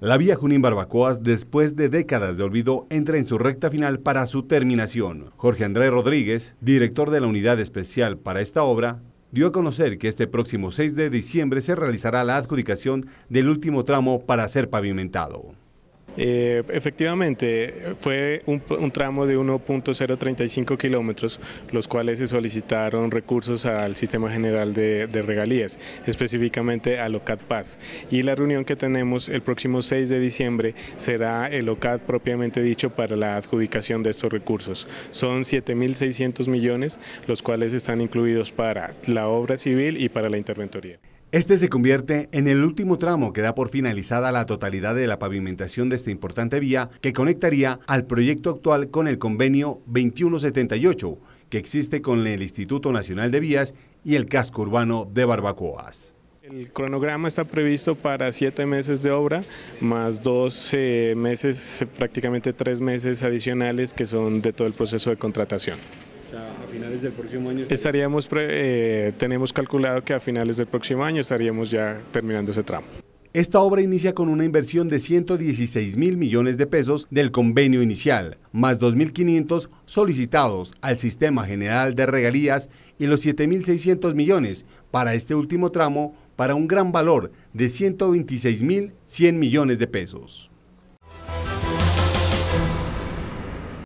La vía Junín Barbacoas, después de décadas de olvido, entra en su recta final para su terminación. Jorge Andrés Rodríguez, director de la unidad especial para esta obra, dio a conocer que este próximo 6 de diciembre se realizará la adjudicación del último tramo para ser pavimentado. Eh, efectivamente, fue un, tramo de 1.035 kilómetros, los cuales se solicitaron recursos al Sistema General de, Regalías, específicamente al OCAD Paz. Y la reunión que tenemos el próximo 6 de diciembre será el OCAD propiamente dicho para la adjudicación de estos recursos. Son 7.600 millones, los cuales están incluidos para la obra civil y para la interventoría. Este se convierte en el último tramo que da por finalizada la totalidad de la pavimentación de esta importante vía que conectaría al proyecto actual con el convenio 2178 que existe con el Instituto Nacional de Vías y el casco urbano de Barbacoas. El cronograma está previsto para siete meses de obra, más dos meses, prácticamente tres meses adicionales que son de todo el proceso de contratación finales del próximo año? Estaríamos, eh, tenemos calculado que a finales del próximo año estaríamos ya terminando ese tramo. Esta obra inicia con una inversión de 116 mil millones de pesos del convenio inicial, más 2.500 solicitados al Sistema General de Regalías y los 7.600 millones para este último tramo para un gran valor de 126.100 millones de pesos.